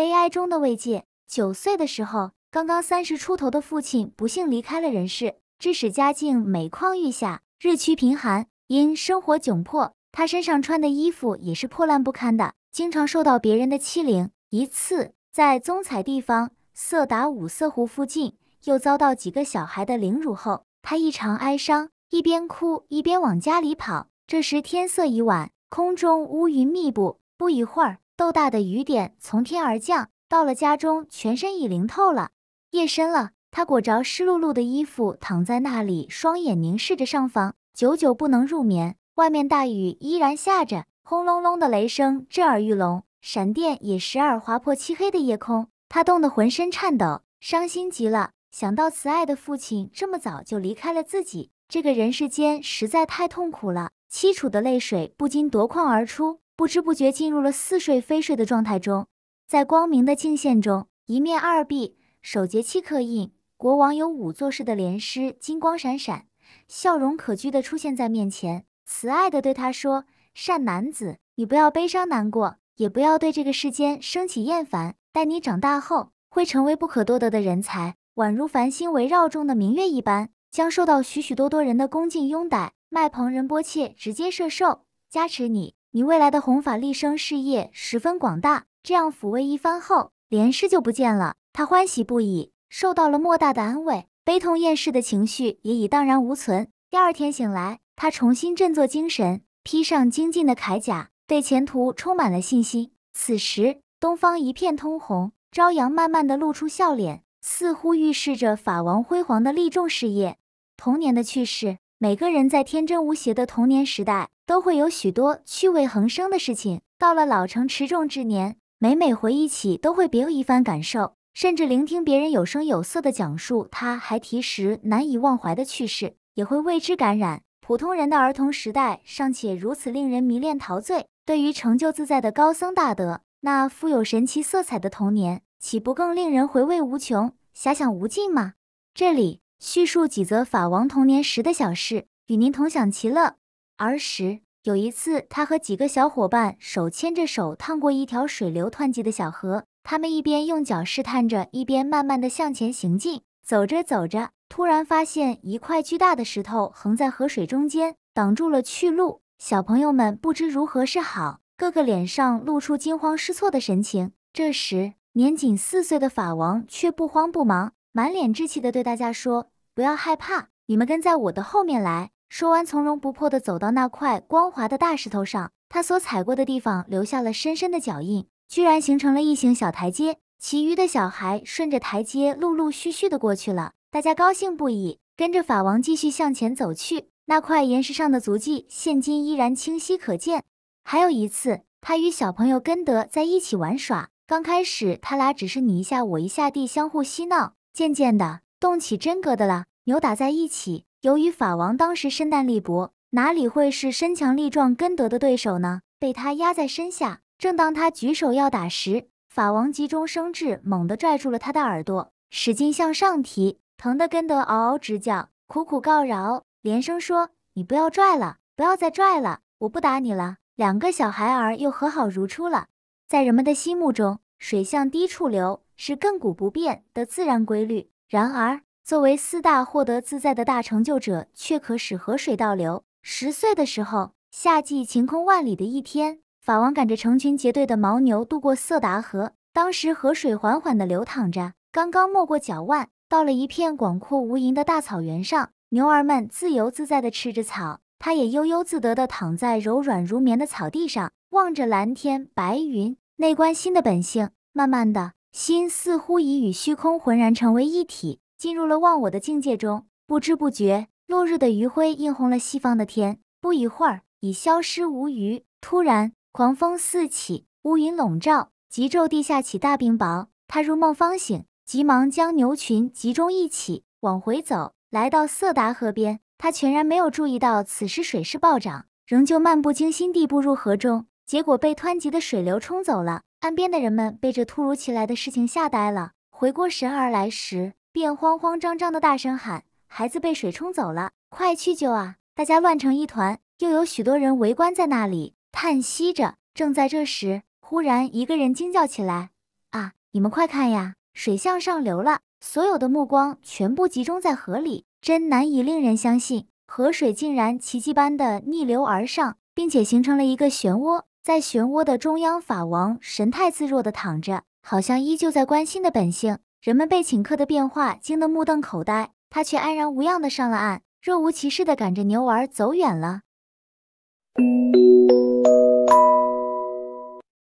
悲哀中的慰藉。九岁的时候，刚刚三十出头的父亲不幸离开了人世，致使家境每况愈下，日趋贫寒。因生活窘迫，他身上穿的衣服也是破烂不堪的，经常受到别人的欺凌。一次，在宗彩地方色达五色湖附近，又遭到几个小孩的凌辱后，他异常哀伤，一边哭一边往家里跑。这时天色已晚，空中乌云密布，不一会儿。豆大的雨点从天而降，到了家中，全身已淋透了。夜深了，他裹着湿漉漉的衣服躺在那里，双眼凝视着上方，久久不能入眠。外面大雨依然下着，轰隆隆的雷声震耳欲聋，闪电也时而划破漆黑的夜空。他冻得浑身颤抖，伤心极了。想到慈爱的父亲这么早就离开了自己，这个人世间实在太痛苦了，凄楚的泪水不禁夺眶而出。不知不觉进入了似睡非睡的状态中，在光明的镜线中，一面二壁，手结七刻印，国王有五座式的莲师，金光闪闪，笑容可掬的出现在面前，慈爱的对他说：“善男子，你不要悲伤难过，也不要对这个世间升起厌烦。待你长大后，会成为不可多得的人才，宛如繁星围绕中的明月一般，将受到许许多多人的恭敬拥戴。”卖彭仁波切直接射受加持你。你未来的弘法利生事业十分广大。这样抚慰一番后，莲师就不见了。他欢喜不已，受到了莫大的安慰，悲痛厌世的情绪也已荡然无存。第二天醒来，他重新振作精神，披上精进的铠甲，对前途充满了信心。此时，东方一片通红，朝阳慢慢地露出笑脸，似乎预示着法王辉煌的利众事业。童年的趣事，每个人在天真无邪的童年时代。都会有许多趣味横生的事情。到了老成持重之年，每每回忆起，都会别有一番感受。甚至聆听别人有声有色的讲述，他还提时难以忘怀的趣事，也会为之感染。普通人的儿童时代尚且如此令人迷恋陶醉，对于成就自在的高僧大德，那富有神奇色彩的童年，岂不更令人回味无穷、遐想无尽吗？这里叙述几则法王童年时的小事，与您同享其乐。儿时。有一次，他和几个小伙伴手牵着手趟过一条水流湍急的小河，他们一边用脚试探着，一边慢慢地向前行进。走着走着，突然发现一块巨大的石头横在河水中间，挡住了去路。小朋友们不知如何是好，个个脸上露出惊慌失措的神情。这时，年仅四岁的法王却不慌不忙，满脸稚气地对大家说：“不要害怕，你们跟在我的后面来。”说完，从容不迫地走到那块光滑的大石头上，他所踩过的地方留下了深深的脚印，居然形成了一行小台阶。其余的小孩顺着台阶陆陆续续地过去了，大家高兴不已，跟着法王继续向前走去。那块岩石上的足迹，现今依然清晰可见。还有一次，他与小朋友根德在一起玩耍，刚开始他俩只是你一下我一下地相互嬉闹，渐渐地动起真格的了，扭打在一起。由于法王当时身单力薄，哪里会是身强力壮根德的对手呢？被他压在身下，正当他举手要打时，法王急中生智，猛地拽住了他的耳朵，使劲向上提，疼得根德嗷嗷直叫，苦苦告饶，连声说：“你不要拽了，不要再拽了，我不打你了。”两个小孩儿又和好如初了。在人们的心目中，水向低处流是亘古不变的自然规律。然而，作为四大获得自在的大成就者，却可使河水倒流。十岁的时候，夏季晴空万里的一天，法王赶着成群结队的牦牛渡过色达河。当时河水缓缓地流淌着，刚刚没过脚腕。到了一片广阔无垠的大草原上，牛儿们自由自在地吃着草，他也悠悠自得地躺在柔软如棉的草地上，望着蓝天白云，内观心的本性。慢慢的，心似乎已与虚空浑然成为一体。进入了忘我的境界中，不知不觉，落日的余晖映红了西方的天，不一会儿已消失无余。突然，狂风四起，乌云笼罩，急骤地下起大冰雹。他如梦方醒，急忙将牛群集中一起往回走，来到色达河边。他全然没有注意到此时水势暴涨，仍旧漫不经心地步入河中，结果被湍急的水流冲走了。岸边的人们被这突如其来的事情吓呆了，回过神儿来时。便慌慌张张的大声喊：“孩子被水冲走了，快去救啊！”大家乱成一团，又有许多人围观在那里叹息着。正在这时，忽然一个人惊叫起来：“啊，你们快看呀，水向上流了！”所有的目光全部集中在河里，真难以令人相信，河水竟然奇迹般的逆流而上，并且形成了一个漩涡。在漩涡的中央，法王神态自若地躺着，好像依旧在关心的本性。人们被请客的变化惊得目瞪口呆，他却安然无恙地上了岸，若无其事地赶着牛儿走远了。